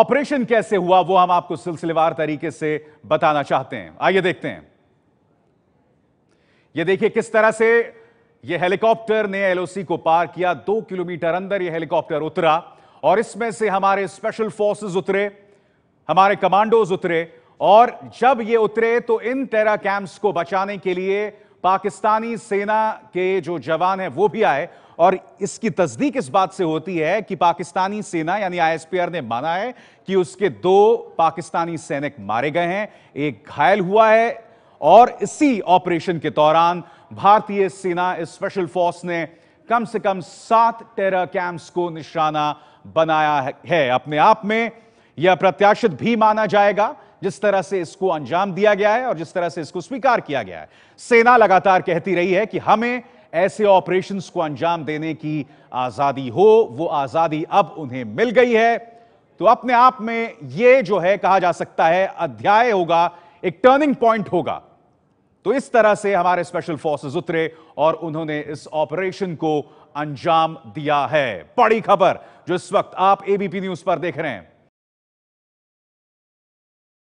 operation कैसे हुआ वो हम आपको सिलसिलेवार तरीके से बताना चाहते हैं आइए देखते हैं ये देखिए किस तरह से ये हेलीकॉप्टर ने एलओसी को पार किया दो किलोमीटर अंदर ये हेलीकॉप्टर उतरा और इसमें से हमारे स्पेशल फोर्सेस उतरे हमारे कमांडोज उतरे और जब ये उतरे तो इन टेरा कैंप्स को बचाने के लिए पाकिस्तानी सेना के जो जवान है वो भी आए और इसकी तस्दीक इस बात से होती है कि पाकिस्तानी सेना यानी आईएसपीआर ने माना है कि उसके दो पाकिस्तानी सैनिक मारे गए हैं एक घायल हुआ है और इसी ऑपरेशन के दौरान भारतीय सेना स्पेशल फोर्स ने कम से कम सात टेरर कैंप्स को निशाना बनाया है अपने आप में यह प्रत्याशित भी माना जाएगा जिस तरह से इसको अंजाम दिया गया है और जिस तरह से इसको स्वीकार किया गया है सेना लगातार कहती रही है कि हमें ऐसे ऑपरेशन को अंजाम देने की आजादी हो वो आजादी अब उन्हें मिल गई है तो अपने आप में यह जो है कहा जा सकता है अध्याय होगा एक टर्निंग पॉइंट होगा तो इस तरह से हमारे स्पेशल फोर्सेस उतरे और उन्होंने इस ऑपरेशन को अंजाम दिया है बड़ी खबर जो इस वक्त आप एबीपी न्यूज पर देख रहे हैं